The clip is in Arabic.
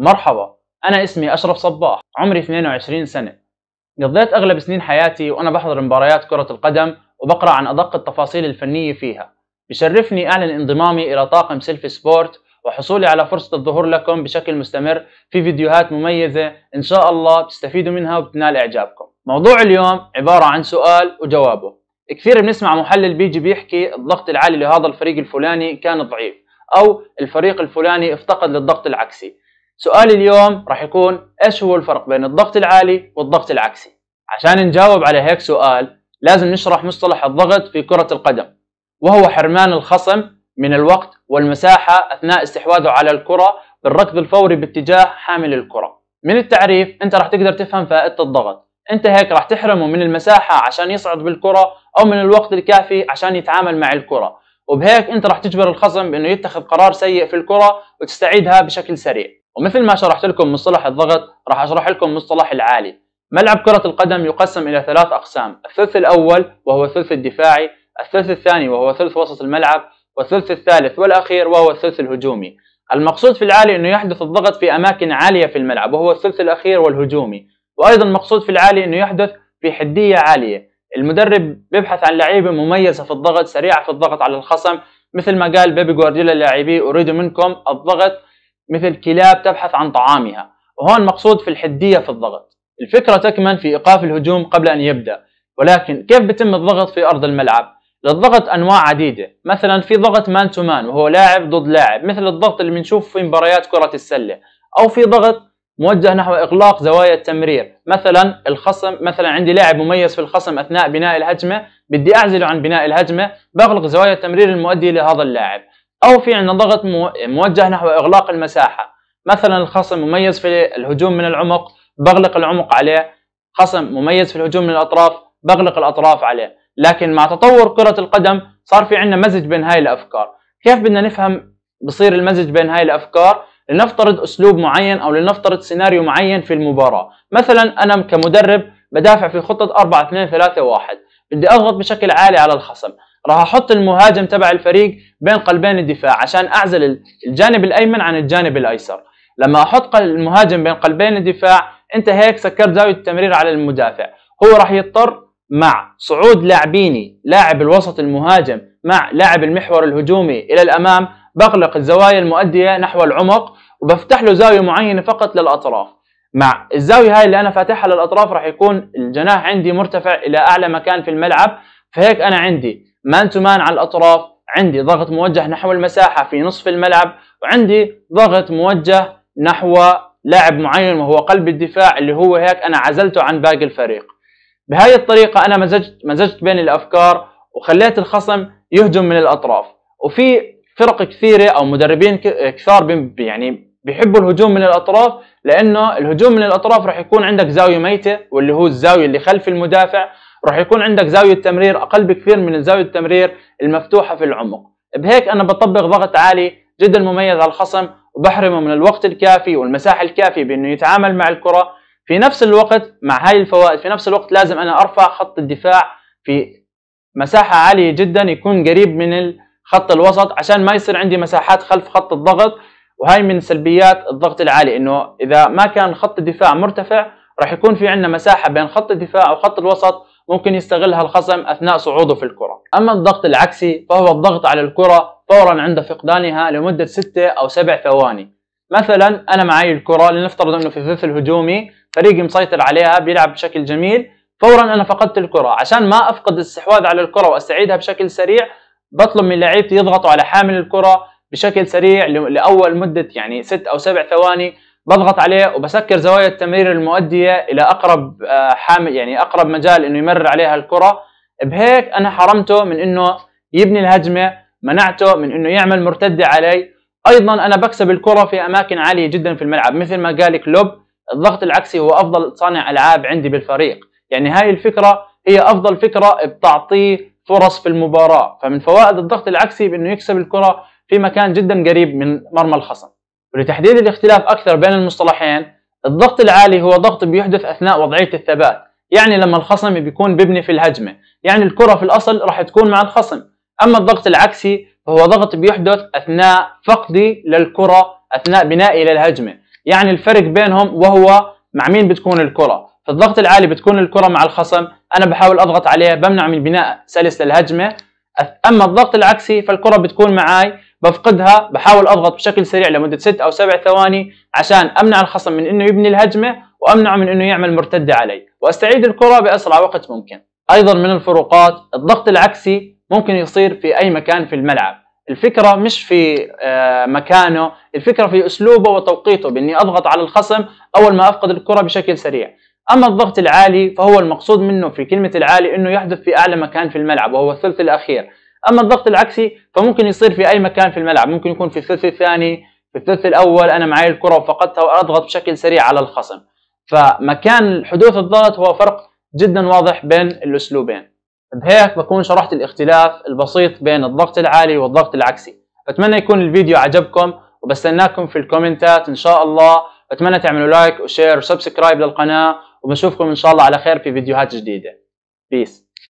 مرحبا أنا اسمي أشرف صباح عمري 22 سنة قضيت أغلب سنين حياتي وأنا بحضر مباريات كرة القدم وبقرأ عن أدق التفاصيل الفنية فيها بشرفني أعلن انضمامي إلى طاقم سيلفي سبورت وحصولي على فرصة الظهور لكم بشكل مستمر في فيديوهات مميزة إن شاء الله بتستفيدوا منها وبتنال إعجابكم موضوع اليوم عبارة عن سؤال وجوابه كثير بنسمع محلل بيجي بيحكي الضغط العالي لهذا الفريق الفلاني كان ضعيف أو الفريق الفلاني افتقد للضغط العكسي سؤال اليوم راح يكون ايش هو الفرق بين الضغط العالي والضغط العكسي عشان نجاوب على هيك سؤال لازم نشرح مصطلح الضغط في كرة القدم وهو حرمان الخصم من الوقت والمساحة أثناء استحواذه على الكرة بالركض الفوري باتجاه حامل الكرة من التعريف أنت راح تقدر تفهم فائدة الضغط أنت هيك راح تحرمه من المساحة عشان يصعد بالكرة أو من الوقت الكافي عشان يتعامل مع الكرة وبهيك أنت راح تجبر الخصم بأنه يتخذ قرار سيء في الكرة وتستعيدها بشكل سريع ومثل ما شرحت لكم مصطلح الضغط راح أشرح لكم مصطلح العالي ملعب كرة القدم يقسم إلى ثلاث أقسام الثلث الأول وهو الثلث الدفاعي الثلث الثاني وهو ثلث وسط الملعب والثلث الثالث والأخير وهو الثلث الهجومي المقصود في العالي أنه يحدث الضغط في أماكن عالية في الملعب وهو الثلث الأخير والهجومي وأيضا المقصود في العالي أنه يحدث في حدية عالية المدرب بيبحث عن لعيبة مميزة في الضغط سريعة في الضغط على الخصم مثل ما قال بيبي جوارديولا للاعبيه أريد منكم الضغط مثل كلاب تبحث عن طعامها وهون مقصود في الحدية في الضغط الفكرة تكمن في إيقاف الهجوم قبل أن يبدأ ولكن كيف بتم الضغط في أرض الملعب؟ للضغط أنواع عديدة مثلا في ضغط مان تو مان وهو لاعب ضد لاعب مثل الضغط اللي بنشوفه في مباريات كرة السلة أو في ضغط موجه نحو إغلاق زوايا التمرير مثلا الخصم مثلا عندي لاعب مميز في الخصم أثناء بناء الهجمة بدي أعزله عن بناء الهجمة بغلق زوايا التمرير المؤدية لهذا اللاعب أو في عندنا ضغط موجه نحو إغلاق المساحة مثلا الخصم مميز في الهجوم من العمق بغلق العمق عليه خصم مميز في الهجوم من الأطراف بغلق الأطراف عليه لكن مع تطور كرة القدم صار في عندنا مزج بين هاي الأفكار كيف بدنا نفهم بصير المزج بين هاي الأفكار لنفترض أسلوب معين أو لنفترض سيناريو معين في المباراة مثلا أنا كمدرب بدافع في خطة 4 2 3 1 بدي أضغط بشكل عالي على الخصم راح احط المهاجم تبع الفريق بين قلبين الدفاع عشان اعزل الجانب الايمن عن الجانب الايسر لما احط المهاجم بين قلبين الدفاع انت هيك سكرت زاويه التمرير على المدافع هو راح يضطر مع صعود لاعبيني لاعب الوسط المهاجم مع لاعب المحور الهجومي الى الامام بغلق الزوايا المؤديه نحو العمق وبفتح له زاويه معينه فقط للاطراف مع الزاويه هاي اللي انا فاتحها للاطراف راح يكون الجناح عندي مرتفع الى اعلى مكان في الملعب فهيك انا عندي مان تو مان على الأطراف عندي ضغط موجه نحو المساحة في نصف الملعب وعندي ضغط موجه نحو لاعب معين وهو قلب الدفاع اللي هو هيك أنا عزلته عن باقي الفريق بهاي الطريقة أنا مزجت, مزجت بين الأفكار وخليت الخصم يهجم من الأطراف وفي فرق كثيرة أو مدربين كثار يعني بيحبوا الهجوم من الأطراف لأنه الهجوم من الأطراف راح يكون عندك زاوية ميتة واللي هو الزاوية اللي خلف المدافع راح يكون عندك زاوية تمرير أقل بكثير من زاوية التمرير المفتوحة في العمق بهيك أنا بطبق ضغط عالي جدا مميز على الخصم وبحرمه من الوقت الكافي والمساحة الكافية بأنه يتعامل مع الكرة في نفس الوقت مع هاي الفوائد في نفس الوقت لازم أنا أرفع خط الدفاع في مساحة عالية جدا يكون قريب من خط الوسط عشان ما يصير عندي مساحات خلف خط الضغط وهي من سلبيات الضغط العالي انه اذا ما كان خط الدفاع مرتفع راح يكون في عندنا مساحه بين خط الدفاع وخط الوسط ممكن يستغلها الخصم اثناء صعوده في الكره اما الضغط العكسي فهو الضغط على الكره فورا عند فقدانها لمده 6 او 7 ثواني مثلا انا معي الكره لنفترض انه في الثلث الهجومي فريقي مسيطر عليها بيلعب بشكل جميل فورا انا فقدت الكره عشان ما افقد الاستحواذ على الكره واستعيدها بشكل سريع بطلب من لعيبتي يضغطوا على حامل الكره بشكل سريع لاول مده يعني ست او سبع ثواني بضغط عليه وبسكر زوايا التمرير المؤديه الى اقرب آه، حامل يعني اقرب مجال انه يمرر عليها الكره بهيك انا حرمته من انه يبني الهجمه منعته من انه يعمل مرتده علي ايضا انا بكسب الكره في اماكن عاليه جدا في الملعب مثل ما قال كلوب الضغط العكسي هو افضل صانع العاب عندي بالفريق يعني هاي الفكره هي افضل فكره بتعطيه فرص في المباراه فمن فوائد الضغط العكسي بانه يكسب الكره في مكان جدا قريب من مرمى الخصم ولتحديد الاختلاف أكثر بين المصطلحين الضغط العالي هو ضغط بيحدث أثناء وضعية الثبات يعني لما الخصم بيكون ببني في الهجمة يعني الكرة في الأصل راح تكون مع الخصم أما الضغط العكسي فهو ضغط بيحدث أثناء فقدي للكرة أثناء بنائي للهجمة يعني الفرق بينهم وهو مع مين بتكون الكرة في الضغط العالي بتكون الكرة مع الخصم أنا بحاول أضغط عليه بمنع من بناء سلس للهجمة أما الضغط العكسي فالكرة بتكون معي بفقدها بحاول اضغط بشكل سريع لمده 6 او 7 ثواني عشان امنع الخصم من انه يبني الهجمه وامنعه من انه يعمل مرتده علي واستعيد الكره باسرع وقت ممكن ايضا من الفروقات الضغط العكسي ممكن يصير في اي مكان في الملعب الفكرة مش في آه، مكانه الفكرة في أسلوبه وتوقيته بأني أضغط على الخصم أول ما أفقد الكرة بشكل سريع أما الضغط العالي فهو المقصود منه في كلمة العالي أنه يحدث في أعلى مكان في الملعب وهو الثلث الأخير اما الضغط العكسي فممكن يصير في اي مكان في الملعب ممكن يكون في الثلث الثاني في الثلث الاول انا معي الكره وفقدتها واضغط بشكل سريع على الخصم فمكان حدوث الضغط هو فرق جدا واضح بين الاسلوبين بهيك بكون شرحت الاختلاف البسيط بين الضغط العالي والضغط العكسي بتمنى يكون الفيديو عجبكم وبستناكم في الكومنتات ان شاء الله بتمنى تعملوا لايك وشير وسبسكرايب للقناه وبنشوفكم ان شاء الله على خير في فيديوهات جديده بيس